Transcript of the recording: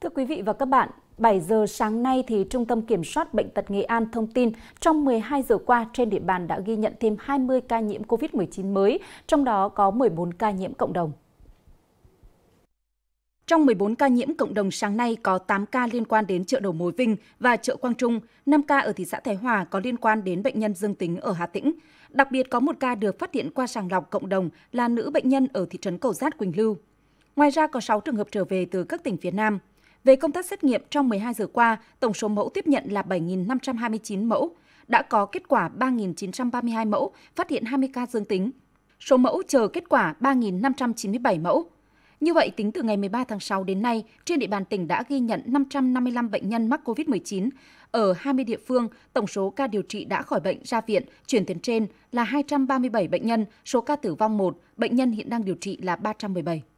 Thưa quý vị và các bạn, 7 giờ sáng nay thì Trung tâm Kiểm soát Bệnh tật Nghệ An thông tin trong 12 giờ qua trên địa bàn đã ghi nhận thêm 20 ca nhiễm COVID-19 mới, trong đó có 14 ca nhiễm cộng đồng. Trong 14 ca nhiễm cộng đồng sáng nay có 8 ca liên quan đến chợ đầu mối Vinh và chợ Quang Trung, 5 ca ở thị xã Thái Hòa có liên quan đến bệnh nhân dương tính ở Hà Tĩnh. Đặc biệt có một ca được phát hiện qua sàng lọc cộng đồng là nữ bệnh nhân ở thị trấn Cầu Giát Quỳnh Lưu. Ngoài ra có 6 trường hợp trở về từ các tỉnh phía Nam. Về công tác xét nghiệm trong 12 giờ qua, tổng số mẫu tiếp nhận là 7.529 mẫu, đã có kết quả 3.932 mẫu, phát hiện 20 ca dương tính. Số mẫu chờ kết quả 3.597 mẫu. Như vậy, tính từ ngày 13 tháng 6 đến nay, trên địa bàn tỉnh đã ghi nhận 555 bệnh nhân mắc COVID-19. Ở 20 địa phương, tổng số ca điều trị đã khỏi bệnh ra viện, chuyển tuyến trên là 237 bệnh nhân, số ca tử vong 1, bệnh nhân hiện đang điều trị là 317.